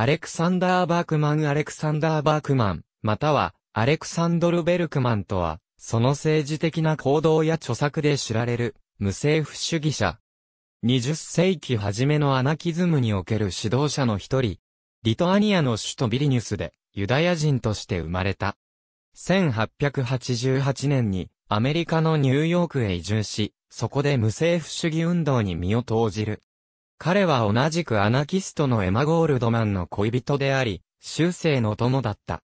アレクサンダー・バークマン・アレクサンダー・バークマン、または、アレクサンドル・ベルクマンとは、その政治的な行動や著作で知られる、無政府主義者。20世紀初めのアナキズムにおける指導者の一人、リトアニアの首都ビリニュスで、ユダヤ人として生まれた。1888年に、アメリカのニューヨークへ移住し、そこで無政府主義運動に身を投じる。彼は同じくアナキストのエマ・ゴールドマンの恋人であり、修正の友だった。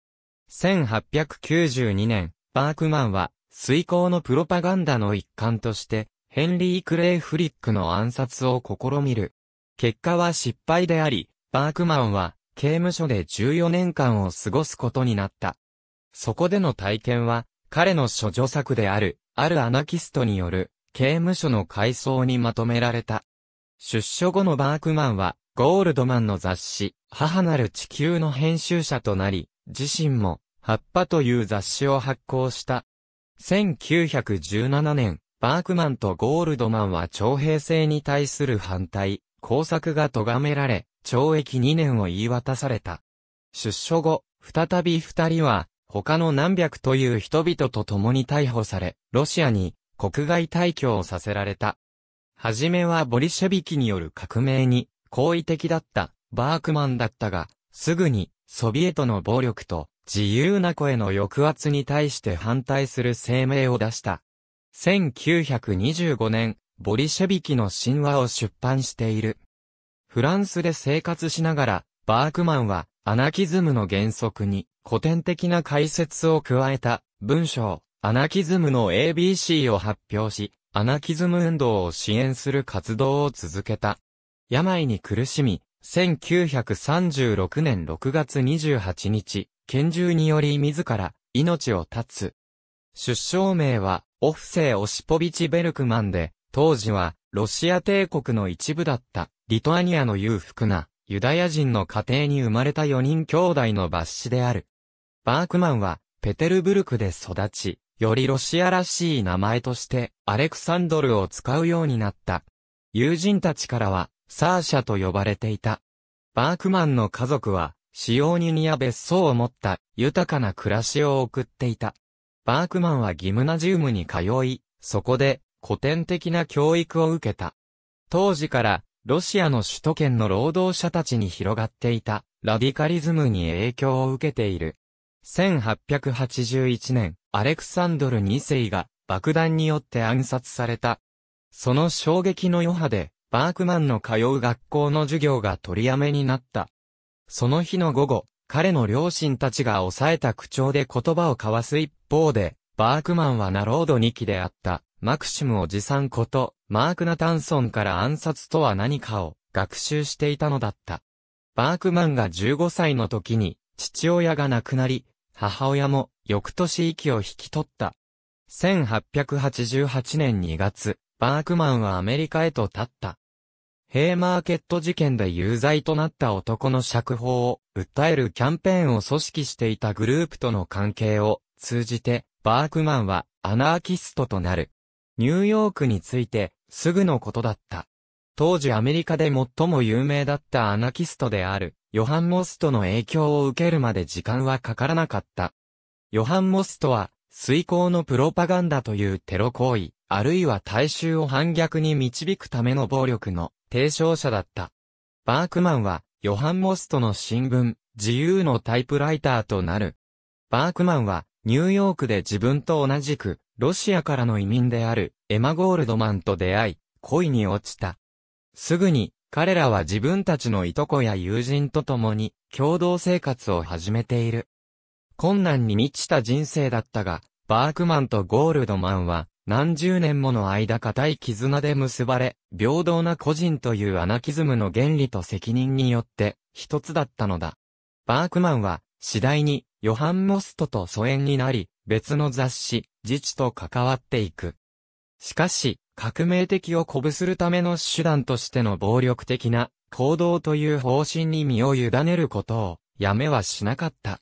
1892年、バークマンは、遂行のプロパガンダの一環として、ヘンリー・クレイ・フリックの暗殺を試みる。結果は失敗であり、バークマンは、刑務所で14年間を過ごすことになった。そこでの体験は、彼の諸女作である、あるアナキストによる、刑務所の階層にまとめられた。出所後のバークマンは、ゴールドマンの雑誌、母なる地球の編集者となり、自身も、葉っぱという雑誌を発行した。1917年、バークマンとゴールドマンは徴兵制に対する反対、工作が咎められ、懲役2年を言い渡された。出所後、再び二人は、他の何百という人々と共に逮捕され、ロシアに国外退去をさせられた。はじめはボリシェビキによる革命に好意的だったバークマンだったが、すぐにソビエトの暴力と自由な声の抑圧に対して反対する声明を出した。1925年、ボリシェビキの神話を出版している。フランスで生活しながら、バークマンはアナキズムの原則に古典的な解説を加えた文章、アナキズムの ABC を発表し、アナキズム運動を支援する活動を続けた。病に苦しみ、1936年6月28日、拳銃により自ら命を絶つ。出生名はオフセイ・オシポビチ・ベルクマンで、当時はロシア帝国の一部だったリトアニアの裕福なユダヤ人の家庭に生まれた4人兄弟の抜子である。バークマンはペテルブルクで育ち、よりロシアらしい名前として、アレクサンドルを使うようになった。友人たちからは、サーシャと呼ばれていた。バークマンの家族は、使用人や別荘を持った豊かな暮らしを送っていた。バークマンはギムナジウムに通い、そこで古典的な教育を受けた。当時からロシアの首都圏の労働者たちに広がっていたラディカリズムに影響を受けている。1881年、アレクサンドル2世が爆弾によって暗殺された。その衝撃の余波で、バークマンの通う学校の授業が取りやめになった。その日の午後、彼の両親たちが抑えた口調で言葉を交わす一方で、バークマンはナロード2期であった、マクシムおじさんこと、マークナタンソンから暗殺とは何かを学習していたのだった。バークマンが15歳の時に、父親が亡くなり、母親も翌年息を引き取った。1888年2月、バークマンはアメリカへと立った。ヘイマーケット事件で有罪となった男の釈放を訴えるキャンペーンを組織していたグループとの関係を通じて、バークマンはアナーキストとなる。ニューヨークについてすぐのことだった。当時アメリカで最も有名だったアナキストである、ヨハン・モストの影響を受けるまで時間はかからなかった。ヨハン・モストは、遂行のプロパガンダというテロ行為、あるいは大衆を反逆に導くための暴力の提唱者だった。バークマンは、ヨハン・モストの新聞、自由のタイプライターとなる。バークマンは、ニューヨークで自分と同じく、ロシアからの移民である、エマ・ゴールドマンと出会い、恋に落ちた。すぐに、彼らは自分たちのいとこや友人と共に、共同生活を始めている。困難に満ちた人生だったが、バークマンとゴールドマンは、何十年もの間固い絆で結ばれ、平等な個人というアナキズムの原理と責任によって、一つだったのだ。バークマンは、次第に、ヨハン・モストと疎遠になり、別の雑誌、自治と関わっていく。しかし、革命的を鼓舞するための手段としての暴力的な行動という方針に身を委ねることをやめはしなかった。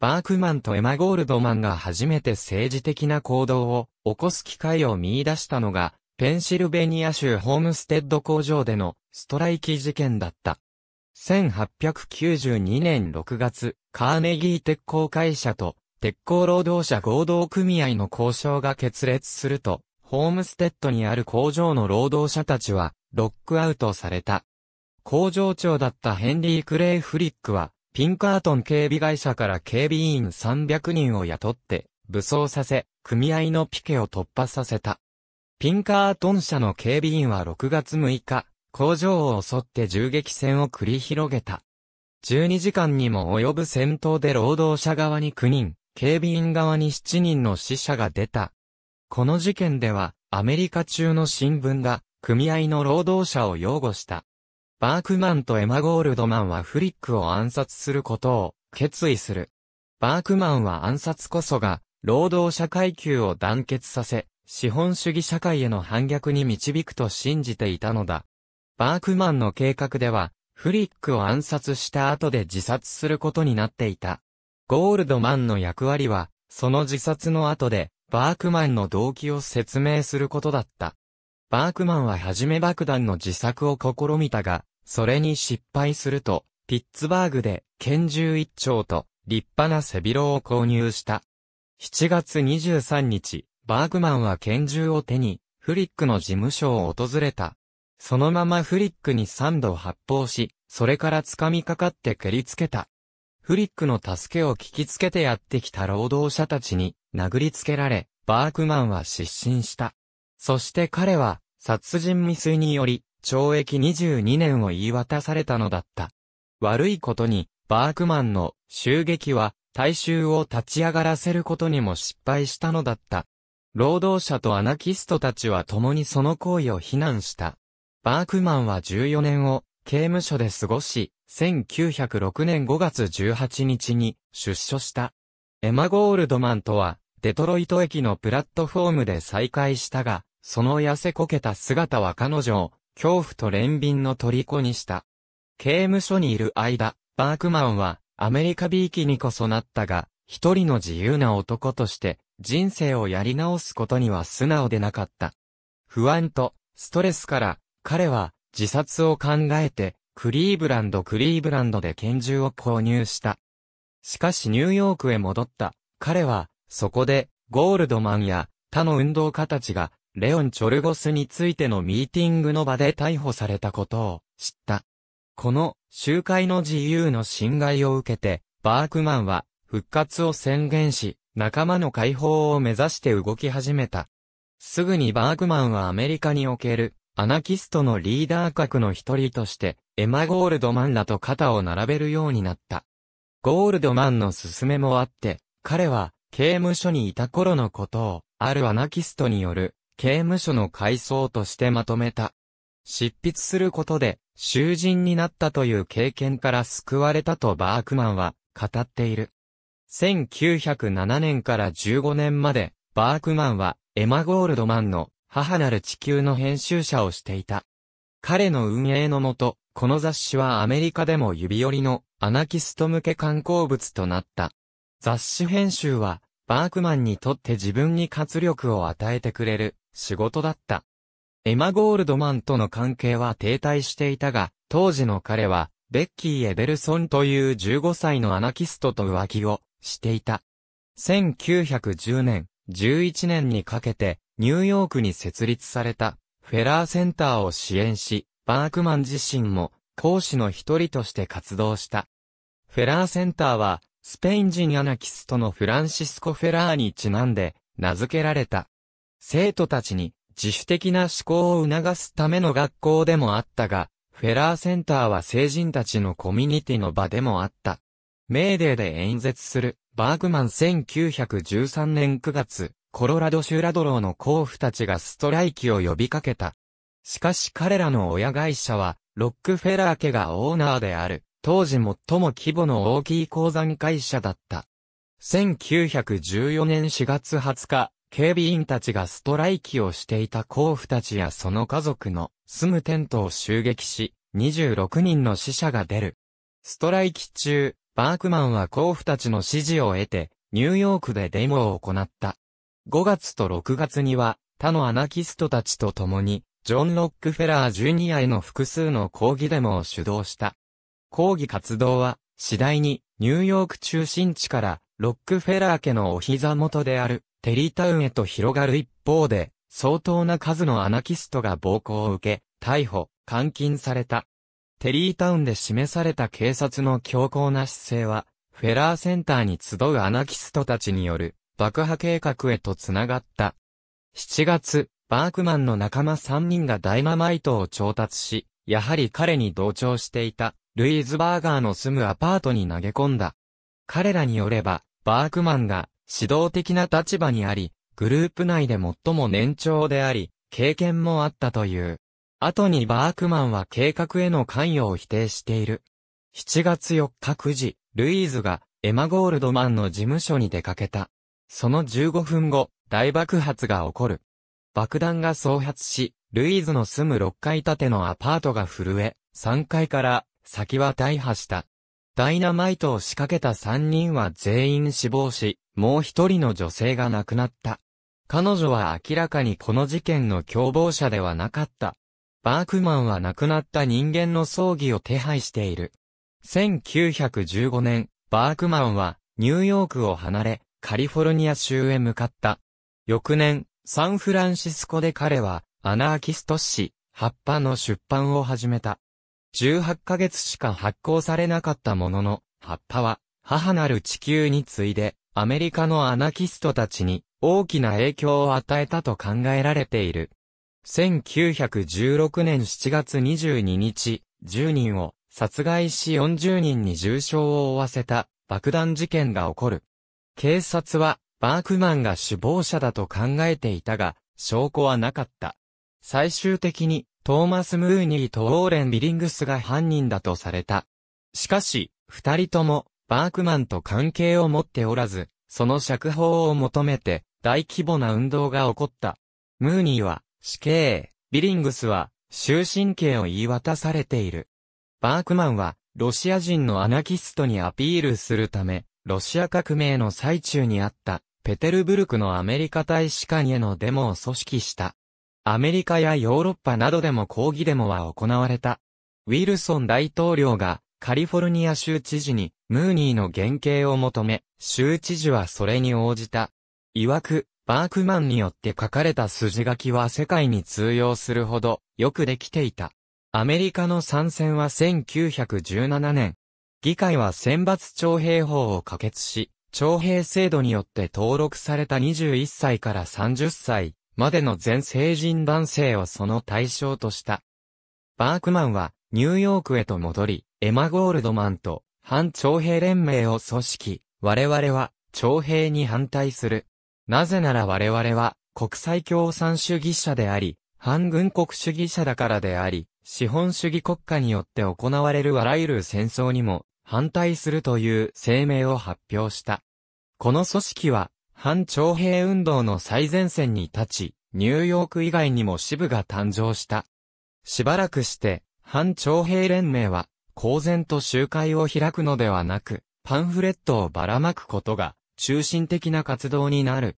バークマンとエマ・ゴールドマンが初めて政治的な行動を起こす機会を見出したのが、ペンシルベニア州ホームステッド工場でのストライキ事件だった。1892年6月、カーネギー鉄鋼会社と鉄鋼労働者合同組合の交渉が決裂すると、ホームステッドにある工場の労働者たちは、ロックアウトされた。工場長だったヘンリー・クレイ・フリックは、ピンカートン警備会社から警備員300人を雇って、武装させ、組合のピケを突破させた。ピンカートン社の警備員は6月6日、工場を襲って銃撃戦を繰り広げた。12時間にも及ぶ戦闘で労働者側に9人、警備員側に7人の死者が出た。この事件では、アメリカ中の新聞が、組合の労働者を擁護した。バークマンとエマ・ゴールドマンはフリックを暗殺することを決意する。バークマンは暗殺こそが、労働者階級を団結させ、資本主義社会への反逆に導くと信じていたのだ。バークマンの計画では、フリックを暗殺した後で自殺することになっていた。ゴールドマンの役割は、その自殺の後で、バークマンの動機を説明することだった。バークマンははじめ爆弾の自作を試みたが、それに失敗すると、ピッツバーグで拳銃一丁と立派な背広を購入した。7月23日、バークマンは拳銃を手に、フリックの事務所を訪れた。そのままフリックに3度発砲し、それから掴みかかって蹴りつけた。フリックの助けを聞きつけてやってきた労働者たちに、殴りつけられ、バークマンは失神した。そして彼は、殺人未遂により、懲役22年を言い渡されたのだった。悪いことに、バークマンの襲撃は、大衆を立ち上がらせることにも失敗したのだった。労働者とアナキストたちは共にその行為を非難した。バークマンは14年を刑務所で過ごし、1906年5月18日に出所した。エマ・ゴールドマンとはデトロイト駅のプラットフォームで再会したが、その痩せこけた姿は彼女を、恐怖と憐憫の虜にした。刑務所にいる間、バークマンは、アメリカビーキにこそなったが、一人の自由な男として、人生をやり直すことには素直でなかった。不安と、ストレスから、彼は、自殺を考えて、クリーブランドクリーブランドで拳銃を購入した。しかしニューヨークへ戻った。彼は、そこで、ゴールドマンや他の運動家たちが、レオン・チョルゴスについてのミーティングの場で逮捕されたことを知った。この集会の自由の侵害を受けて、バークマンは復活を宣言し、仲間の解放を目指して動き始めた。すぐにバークマンはアメリカにおけるアナキストのリーダー格の一人として、エマ・ゴールドマンらと肩を並べるようになった。ゴールドマンの勧めもあって、彼は刑務所にいた頃のことを、あるアナキストによる、刑務所の回想としてまとめた。執筆することで、囚人になったという経験から救われたとバークマンは語っている。1907年から15年まで、バークマンはエマ・ゴールドマンの母なる地球の編集者をしていた。彼の運営のもと、この雑誌はアメリカでも指折りのアナキスト向け観光物となった。雑誌編集はバークマンにとって自分に活力を与えてくれる仕事だった。エマ・ゴールドマンとの関係は停滞していたが、当時の彼は、ベッキー・エベルソンという15歳のアナキストと浮気をしていた。1910年、11年にかけて、ニューヨークに設立された、フェラーセンターを支援し、バークマン自身も、講師の一人として活動した。フェラーセンターは、スペイン人アナキストのフランシスコ・フェラーにちなんで名付けられた。生徒たちに自主的な思考を促すための学校でもあったが、フェラーセンターは成人たちのコミュニティの場でもあった。メーデーで演説する、バーグマン1913年9月、コロラド州ラドローの候補たちがストライキを呼びかけた。しかし彼らの親会社は、ロックフェラー家がオーナーである、当時最も規模の大きい鉱山会社だった。1914年4月20日、警備員たちがストライキをしていた甲府たちやその家族の住むテントを襲撃し、26人の死者が出る。ストライキ中、バークマンは甲府たちの指示を得て、ニューヨークでデモを行った。5月と6月には、他のアナキストたちと共に、ジョン・ロックフェラー・ジュニアへの複数の抗議デモを主導した。抗議活動は、次第に、ニューヨーク中心地から、ロックフェラー家のお膝元である、テリータウンへと広がる一方で、相当な数のアナキストが暴行を受け、逮捕、監禁された。テリータウンで示された警察の強硬な姿勢は、フェラーセンターに集うアナキストたちによる爆破計画へと繋がった。7月、バークマンの仲間3人がダイナマイトを調達し、やはり彼に同調していたルイーズバーガーの住むアパートに投げ込んだ。彼らによれば、バークマンが指導的な立場にあり、グループ内で最も年長であり、経験もあったという。後にバークマンは計画への関与を否定している。7月4日9時、ルイーズがエマ・ゴールドマンの事務所に出かけた。その15分後、大爆発が起こる。爆弾が創発し、ルイーズの住む6階建てのアパートが震え、3階から先は大破した。ダイナマイトを仕掛けた3人は全員死亡し、もう一人の女性が亡くなった。彼女は明らかにこの事件の共謀者ではなかった。バークマンは亡くなった人間の葬儀を手配している。1915年、バークマンはニューヨークを離れ、カリフォルニア州へ向かった。翌年、サンフランシスコで彼はアナーキスト誌、葉っぱの出版を始めた。18ヶ月しか発行されなかったものの、葉っぱは、母なる地球に次いで、アメリカのアナキストたちに大きな影響を与えたと考えられている。1916年7月22日、10人を殺害し40人に重傷を負わせた爆弾事件が起こる。警察はバークマンが首謀者だと考えていたが、証拠はなかった。最終的にトーマス・ムーニーとウォーレン・ビリングスが犯人だとされた。しかし、二人とも、バークマンと関係を持っておらず、その釈放を求めて、大規模な運動が起こった。ムーニーは、死刑、ビリングスは、終身刑を言い渡されている。バークマンは、ロシア人のアナキストにアピールするため、ロシア革命の最中にあった、ペテルブルクのアメリカ大使館へのデモを組織した。アメリカやヨーロッパなどでも抗議デモは行われた。ウィルソン大統領がカリフォルニア州知事にムーニーの原型を求め、州知事はそれに応じた。曰く、バークマンによって書かれた筋書きは世界に通用するほどよくできていた。アメリカの参戦は1917年。議会は選抜徴兵法を可決し、徴兵制度によって登録された21歳から30歳、までの全成人男性をその対象とした。バークマンはニューヨークへと戻り、エマ・ゴールドマンと反徴兵連盟を組織、我々は徴兵に反対する。なぜなら我々は国際共産主義者であり、反軍国主義者だからであり、資本主義国家によって行われるあらゆる戦争にも反対するという声明を発表した。この組織は反徴兵運動の最前線に立ち、ニューヨーク以外にも支部が誕生した。しばらくして、反徴兵連盟は、公然と集会を開くのではなく、パンフレットをばらまくことが、中心的な活動になる。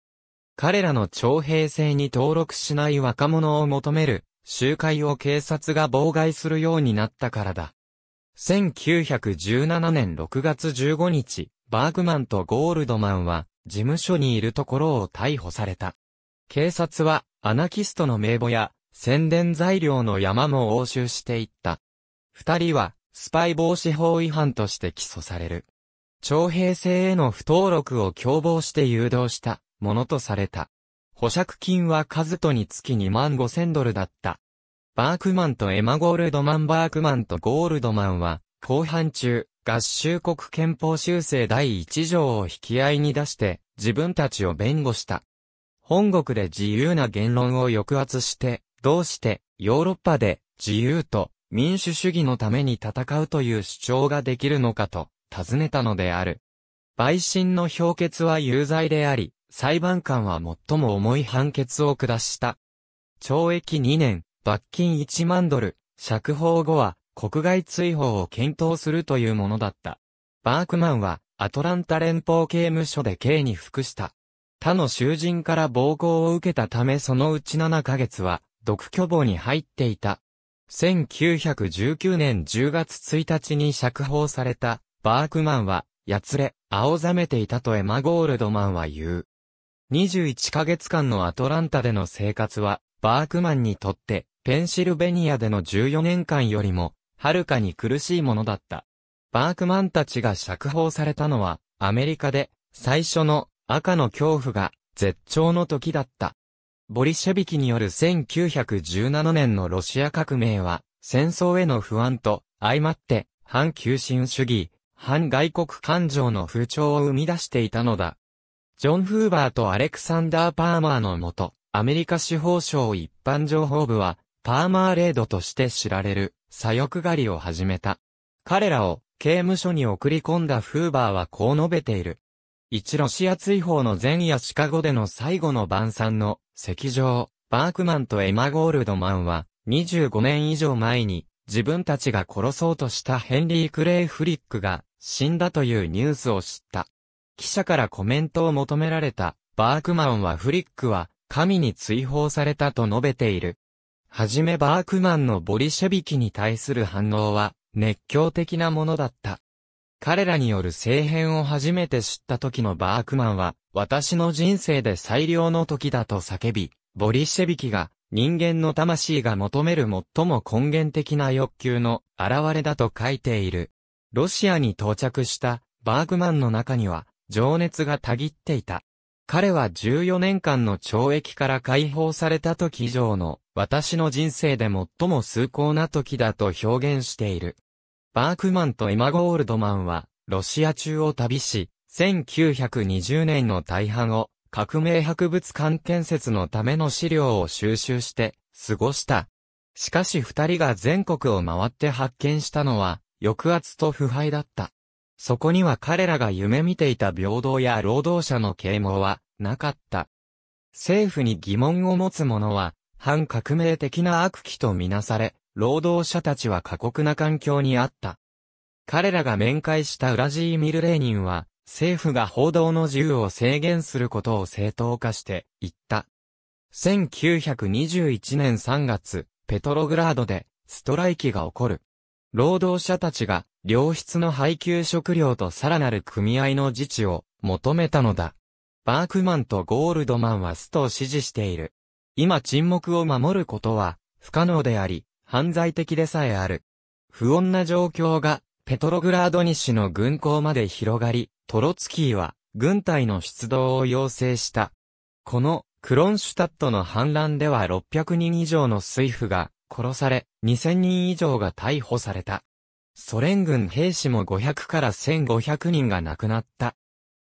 彼らの徴兵制に登録しない若者を求める、集会を警察が妨害するようになったからだ。1917年6月15日、バーグマンとゴールドマンは、事務所にいるところを逮捕された。警察は、アナキストの名簿や、宣伝材料の山も押収していった。二人は、スパイ防止法違反として起訴される。徴兵制への不登録を共謀して誘導した、ものとされた。保釈金はカズトにつき2万5千ドルだった。バークマンとエマゴールドマンバークマンとゴールドマンは、後半中、合衆国憲法修正第1条を引き合いに出して、自分たちを弁護した。本国で自由な言論を抑圧して、どうしてヨーロッパで自由と民主主義のために戦うという主張ができるのかと尋ねたのである。陪審の評決は有罪であり、裁判官は最も重い判決を下した。懲役2年、罰金1万ドル、釈放後は国外追放を検討するというものだった。バークマンは、アトランタ連邦刑務所で刑に服した。他の囚人から暴行を受けたためそのうち7ヶ月は、独居房に入っていた。1919年10月1日に釈放された、バークマンは、やつれ、青ざめていたとエマ・ゴールドマンは言う。21ヶ月間のアトランタでの生活は、バークマンにとって、ペンシルベニアでの14年間よりも、はるかに苦しいものだった。バークマンたちが釈放されたのは、アメリカで、最初の赤の恐怖が、絶頂の時だった。ボリシェビキによる1917年のロシア革命は、戦争への不安と、相まって、反急進主義、反外国感情の風潮を生み出していたのだ。ジョン・フーバーとアレクサンダー・パーマーのもと、アメリカ司法省一般情報部は、パーマーレードとして知られる。左翼狩りを始めた。彼らを刑務所に送り込んだフーバーはこう述べている。一ロシア追放の前夜シカゴでの最後の晩餐の席上、バークマンとエマ・ゴールドマンは25年以上前に自分たちが殺そうとしたヘンリー・クレイ・フリックが死んだというニュースを知った。記者からコメントを求められたバークマンはフリックは神に追放されたと述べている。はじめバークマンのボリシェビキに対する反応は熱狂的なものだった。彼らによる政変を初めて知った時のバークマンは、私の人生で最良の時だと叫び、ボリシェビキが人間の魂が求める最も根源的な欲求の現れだと書いている。ロシアに到着したバークマンの中には情熱がたぎっていた。彼は14年間の懲役から解放された時以上の、私の人生で最も崇高な時だと表現している。バークマンとエマ・ゴールドマンは、ロシア中を旅し、1920年の大半を、革命博物館建設のための資料を収集して、過ごした。しかし二人が全国を回って発見したのは、抑圧と腐敗だった。そこには彼らが夢見ていた平等や労働者の啓蒙はなかった。政府に疑問を持つ者は、反革命的な悪鬼とみなされ、労働者たちは過酷な環境にあった。彼らが面会したウラジーミル・レーニンは、政府が報道の自由を制限することを正当化して言った。1921年3月、ペトログラードでストライキが起こる。労働者たちが良質の配給食料とさらなる組合の自治を求めたのだ。バークマンとゴールドマンはストを支持している。今沈黙を守ることは不可能であり、犯罪的でさえある。不穏な状況がペトログラード西の軍港まで広がり、トロツキーは軍隊の出動を要請した。このクロンシュタットの反乱では600人以上の水夫が殺され、2000人以上が逮捕された。ソ連軍兵士も500から1500人が亡くなった。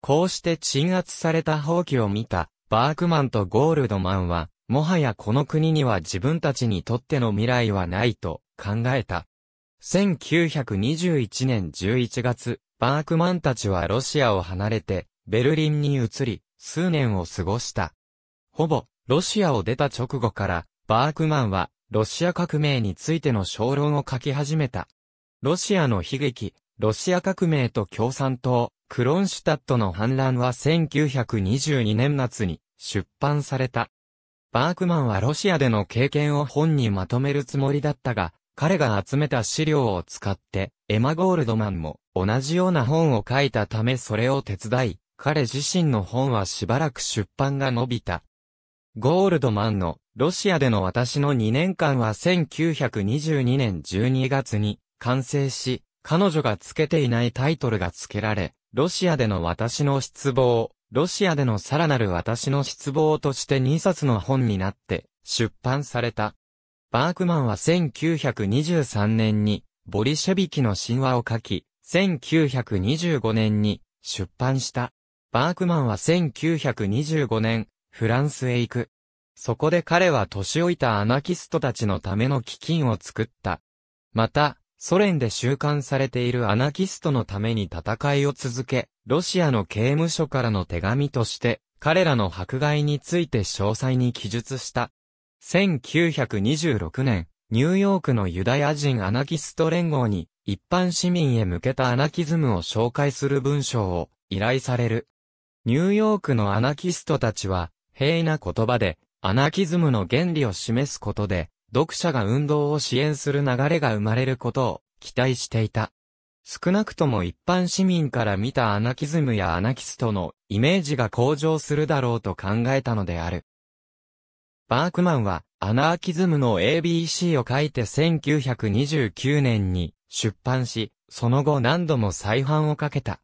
こうして鎮圧された放棄を見た、バークマンとゴールドマンは、もはやこの国には自分たちにとっての未来はないと考えた。1921年11月、バークマンたちはロシアを離れて、ベルリンに移り、数年を過ごした。ほぼ、ロシアを出た直後から、バークマンは、ロシア革命についての小論を書き始めた。ロシアの悲劇、ロシア革命と共産党、クロンシュタットの反乱は1922年夏に出版された。バークマンはロシアでの経験を本にまとめるつもりだったが、彼が集めた資料を使って、エマ・ゴールドマンも同じような本を書いたためそれを手伝い、彼自身の本はしばらく出版が伸びた。ゴールドマンのロシアでの私の2年間は1922年12月に完成し、彼女が付けていないタイトルが付けられ、ロシアでの私の失望、ロシアでのさらなる私の失望として2冊の本になって出版された。バークマンは1923年にボリシェビキの神話を書き、1925年に出版した。バークマンは1925年、フランスへ行く。そこで彼は年老いたアナキストたちのための基金を作った。また、ソ連で収監されているアナキストのために戦いを続け、ロシアの刑務所からの手紙として、彼らの迫害について詳細に記述した。1926年、ニューヨークのユダヤ人アナキスト連合に、一般市民へ向けたアナキズムを紹介する文章を依頼される。ニューヨークのアナキストたちは、平易な言葉で、アナキズムの原理を示すことで、読者が運動を支援する流れが生まれることを期待していた。少なくとも一般市民から見たアナキズムやアナキストのイメージが向上するだろうと考えたのである。バークマンはアナーキズムの ABC を書いて1929年に出版し、その後何度も再版をかけた。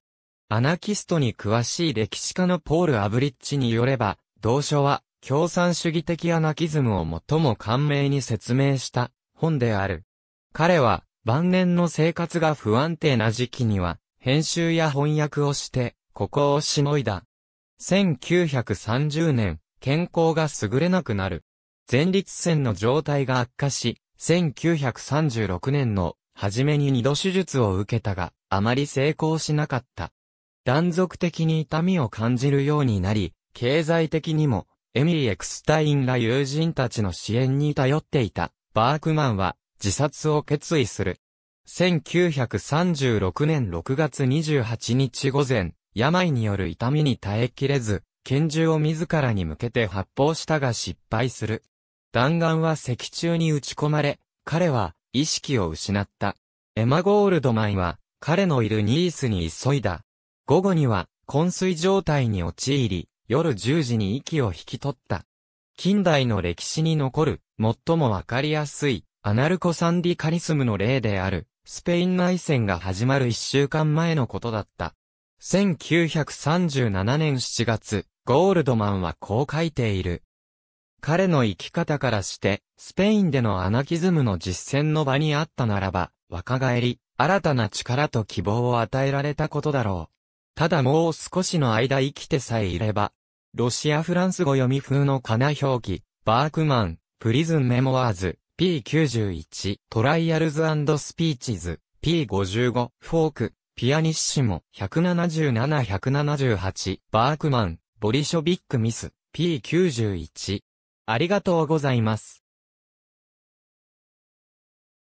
アナキストに詳しい歴史家のポール・アブリッチによれば、同書は共産主義的アナキズムを最も簡明に説明した本である。彼は晩年の生活が不安定な時期には編集や翻訳をしてここをしのいだ。1930年、健康が優れなくなる。前立腺の状態が悪化し、1936年の初めに二度手術を受けたが、あまり成功しなかった。断続的に痛みを感じるようになり、経済的にもエミリー・エクスタインら友人たちの支援に頼っていた、バークマンは、自殺を決意する。1936年6月28日午前、病による痛みに耐えきれず、拳銃を自らに向けて発砲したが失敗する。弾丸は石柱に打ち込まれ、彼は意識を失った。エマ・ゴールドマンは彼のいるニースに急いだ。午後には昏睡状態に陥り、夜10時に息を引き取った。近代の歴史に残る、最もわかりやすい、アナルコサンディカリスムの例である、スペイン内戦が始まる一週間前のことだった。1937年7月、ゴールドマンはこう書いている。彼の生き方からして、スペインでのアナキズムの実践の場にあったならば、若返り、新たな力と希望を与えられたことだろう。ただもう少しの間生きてさえいれば、ロシア・フランス語読み風の金表記、バークマン、プリズン・メモワーズ、P91、トライアルズスピーチズ、P55、フォーク、ピアニッシモ、177-178、バークマン、ボリショビック・ミス、P91。ありがとうございます。